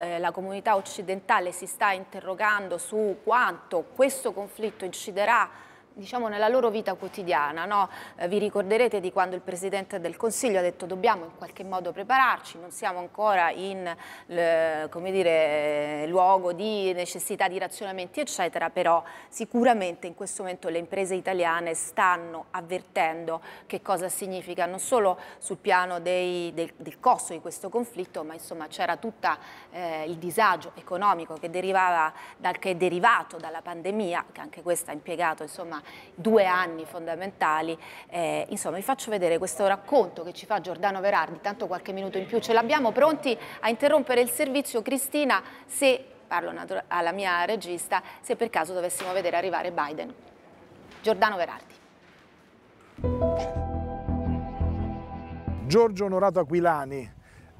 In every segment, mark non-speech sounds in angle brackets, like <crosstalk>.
Eh, la comunità occidentale si sta interrogando su quanto questo conflitto inciderà diciamo, nella loro vita quotidiana. No? Eh, vi ricorderete di quando il Presidente del Consiglio ha detto dobbiamo in qualche modo prepararci, non siamo ancora in le, dire, eh, luogo di necessità di razionamenti eccetera, però sicuramente in questo momento le imprese italiane stanno avvertendo che cosa significa non solo sul piano dei, del, del, costo di questo conflitto, ma insomma c'era tutto eh, il disagio economico che, derivava dal, che è derivato dalla pandemia, che anche questa ha impiegato insomma, due anni fondamentali. Eh, insomma, vi faccio vedere questo racconto che ci fa Giordano Verardi, tanto qualche minuto in più ce l'abbiamo, pronti a interrompere il servizio. Cristina, se, parlo alla mia regista, se per caso dovessimo vedere arrivare Biden. Giordano Verardi. Giorgio Onorato Aquilani,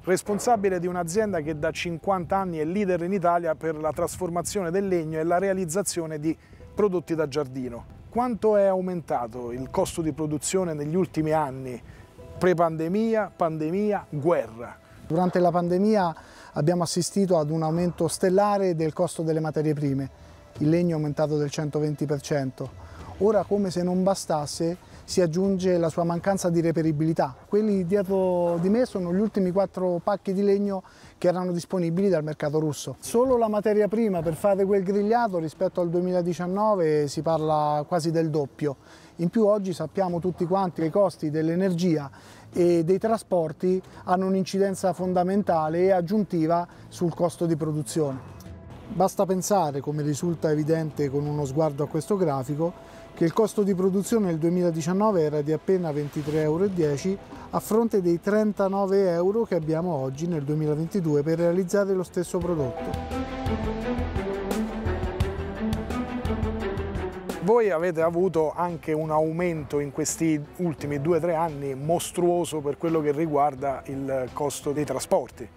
responsabile di un'azienda che da 50 anni è leader in Italia per la trasformazione del legno e la realizzazione di prodotti da giardino. Quanto è aumentato il costo di produzione negli ultimi anni, pre-pandemia, pandemia, guerra? Durante la pandemia abbiamo assistito ad un aumento stellare del costo delle materie prime, il legno è aumentato del 120%, Ora come se non bastasse si aggiunge la sua mancanza di reperibilità. Quelli dietro di me sono gli ultimi quattro pacchi di legno che erano disponibili dal mercato russo. Solo la materia prima per fare quel grigliato rispetto al 2019 si parla quasi del doppio. In più oggi sappiamo tutti quanti che i costi dell'energia e dei trasporti hanno un'incidenza fondamentale e aggiuntiva sul costo di produzione. Basta pensare, come risulta evidente con uno sguardo a questo grafico, che il costo di produzione nel 2019 era di appena 23,10 euro a fronte dei 39 euro che abbiamo oggi nel 2022 per realizzare lo stesso prodotto. voi avete avuto anche un aumento in questi ultimi 2-3 anni mostruoso per quello che riguarda il costo dei trasporti.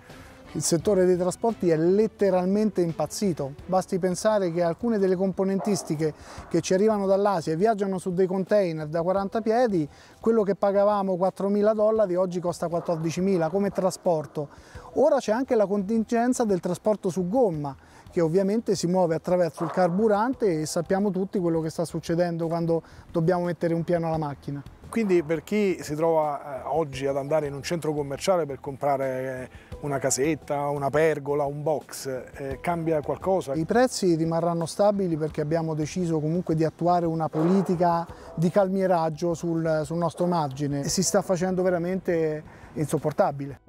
Il settore dei trasporti è letteralmente impazzito, basti pensare che alcune delle componentistiche che ci arrivano dall'Asia e viaggiano su dei container da 40 piedi, quello che pagavamo 4.000 dollari oggi costa 14.000 come trasporto. Ora c'è anche la contingenza del trasporto su gomma, che ovviamente si muove attraverso il carburante e sappiamo tutti quello che sta succedendo quando dobbiamo mettere un piano alla macchina. Quindi per chi si trova eh, oggi ad andare in un centro commerciale per comprare una casetta, una pergola, un box, eh, cambia qualcosa? I prezzi rimarranno stabili perché abbiamo deciso comunque di attuare una politica di calmieraggio sul, sul nostro margine. e Si sta facendo veramente insopportabile.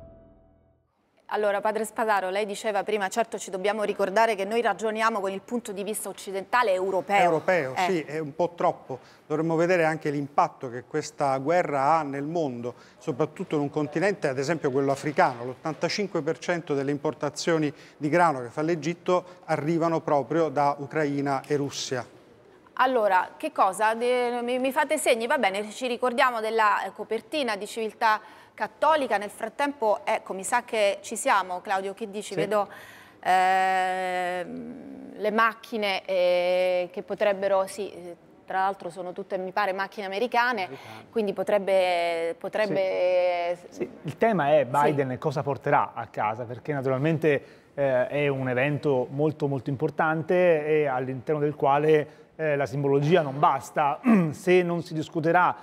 Allora, padre Spadaro, lei diceva prima, certo ci dobbiamo ricordare che noi ragioniamo con il punto di vista occidentale e europeo. europeo, eh. sì, è un po' troppo. Dovremmo vedere anche l'impatto che questa guerra ha nel mondo, soprattutto in un continente, ad esempio quello africano. L'85% delle importazioni di grano che fa l'Egitto arrivano proprio da Ucraina e Russia. Allora, che cosa? De, mi, mi fate segni? Va bene, ci ricordiamo della eh, copertina di Civiltà Cattolica. Nel frattempo, ecco, mi sa che ci siamo. Claudio, che dici? Sì. Vedo... Eh, le macchine eh, che potrebbero, sì, eh, tra l'altro sono tutte, mi pare, macchine americane, americane. quindi potrebbe... potrebbe... Sì. Eh, sì. Il tema è Biden cosa porterà a casa, perché naturalmente eh, è un evento molto molto importante e all'interno del quale eh, la simbologia non basta, <clears throat> se non si discuterà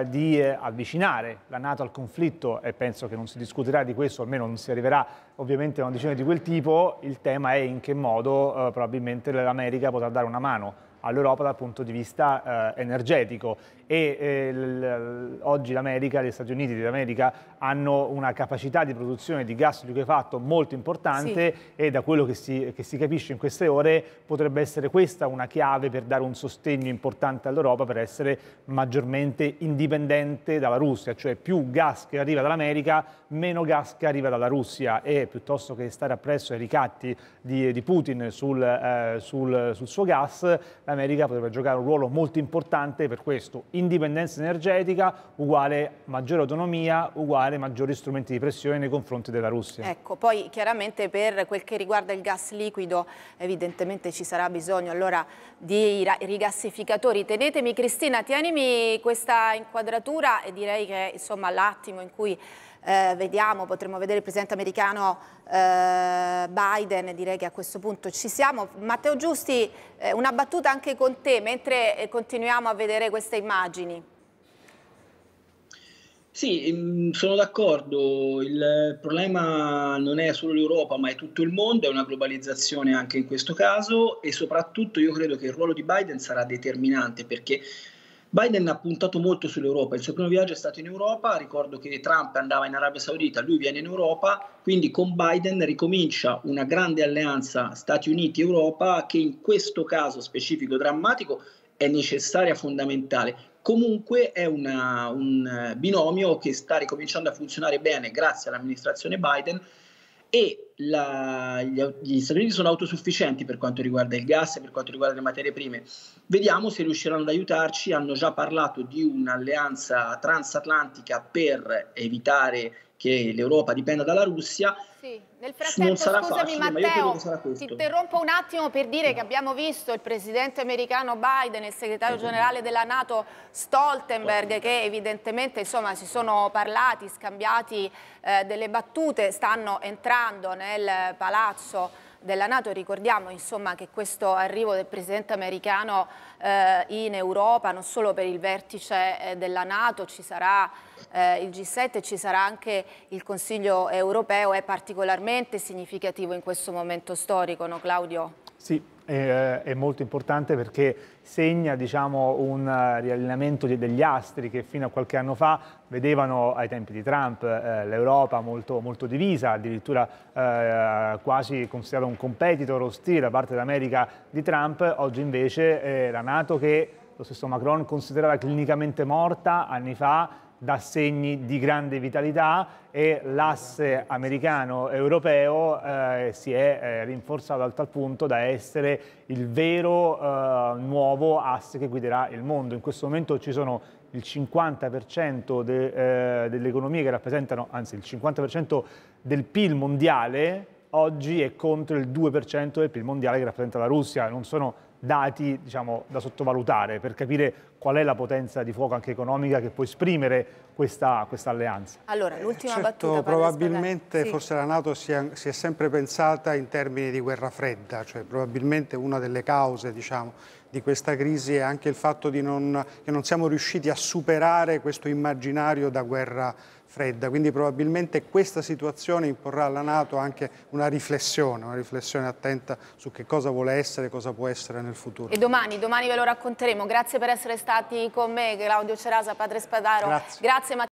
eh, di eh, avvicinare la Nato al conflitto, e penso che non si discuterà di questo, almeno non si arriverà ovviamente a una decisione di quel tipo, il tema è in che modo eh, probabilmente l'America potrà dare una mano all'Europa dal punto di vista eh, energetico e eh, oggi l'America, gli Stati Uniti d'America hanno una capacità di produzione di gas liquefatto molto importante sì. e da quello che si, che si, capisce in queste ore potrebbe essere questa una chiave per dare un sostegno importante all'Europa per essere maggiormente indipendente dalla Russia, cioè più gas che arriva dall'America, meno gas che arriva dalla Russia e piuttosto che stare appresso ai ricatti di, di Putin sul, eh, sul, sul suo gas, l'America potrebbe giocare un ruolo molto importante per questo indipendenza energetica uguale maggiore autonomia, uguale maggiori strumenti di pressione nei confronti della Russia. Ecco, poi chiaramente per quel che riguarda il gas liquido evidentemente ci sarà bisogno allora di rigassificatori. Tenetemi Cristina, tienimi questa inquadratura e direi che insomma l'attimo in cui eh, vediamo, potremmo vedere il presidente americano eh, Biden, direi che a questo punto ci siamo. Matteo Giusti, eh, una battuta anche con te mentre eh, continuiamo a vedere queste immagini. Sì, mm, sono d'accordo, il problema non è solo l'Europa ma è tutto il mondo, è una globalizzazione anche in questo caso e soprattutto io credo che il ruolo di Biden sarà determinante perché Biden ha puntato molto sull'Europa, il suo primo viaggio è stato in Europa, ricordo che Trump andava in Arabia Saudita, lui viene in Europa, quindi con Biden ricomincia una grande alleanza Stati Uniti-Europa che in questo caso specifico drammatico è necessaria, fondamentale. Comunque è una, un eh, binomio che sta ricominciando a funzionare bene grazie all'amministrazione Biden e la, gli, gli, Stati Uniti sono autosufficienti per quanto riguarda il gas e per quanto riguarda le materie prime. Vediamo se riusciranno ad aiutarci. Hanno già parlato di un'alleanza transatlantica per evitare che l'Europa dipenda dalla Russia. Sì. Nel frattempo, scusami facile, Matteo, ma ti interrompo un attimo per dire no. che abbiamo visto il presidente americano Biden e il segretario generale della Nato Stoltenberg che evidentemente insomma, si sono parlati, scambiati eh, delle battute, stanno entrando nel palazzo della Nato. Ricordiamo insomma, che questo arrivo del Presidente americano eh, in Europa, non solo per il vertice eh, della Nato, ci sarà eh, il G7, ci sarà anche il Consiglio europeo, è particolarmente significativo in questo momento storico, no Claudio? Sì, eh, è, molto importante perché segna diciamo, un eh, riallineamento degli astri che fino a qualche anno fa vedevano ai tempi di Trump eh, l'Europa molto, molto, divisa, addirittura eh, quasi considerata un competitor ostile da parte dell'America di Trump, oggi invece è eh, la Nato che lo stesso Macron considerava clinicamente morta anni fa dà segni di grande vitalità e l'asse americano-europeo eh, si è eh, rinforzato al tal punto da essere il vero eh, nuovo asse che guiderà il mondo. In questo momento ci sono il 50% de, eh, delle economie che rappresentano, anzi il 50% del PIL mondiale oggi è contro il 2% del PIL mondiale che rappresenta la Russia. Non sono dati diciamo, da sottovalutare per capire qual è la potenza di fuoco anche economica che può esprimere questa, questa alleanza. Allora, l'ultima eh, certo, battuta. Probabilmente sì. forse la Nato si è, si è, sempre pensata in termini di guerra fredda, cioè probabilmente una delle cause diciamo, di questa crisi è anche il fatto non, che non siamo riusciti a superare questo immaginario da guerra fredda fredda, quindi probabilmente questa situazione imporrà alla Nato anche una riflessione, una riflessione attenta su che cosa vuole essere, e cosa può essere nel futuro. E domani, domani ve lo racconteremo. Grazie per essere stati con me, Claudio Cerasa, Padre Spadaro. Grazie. Grazie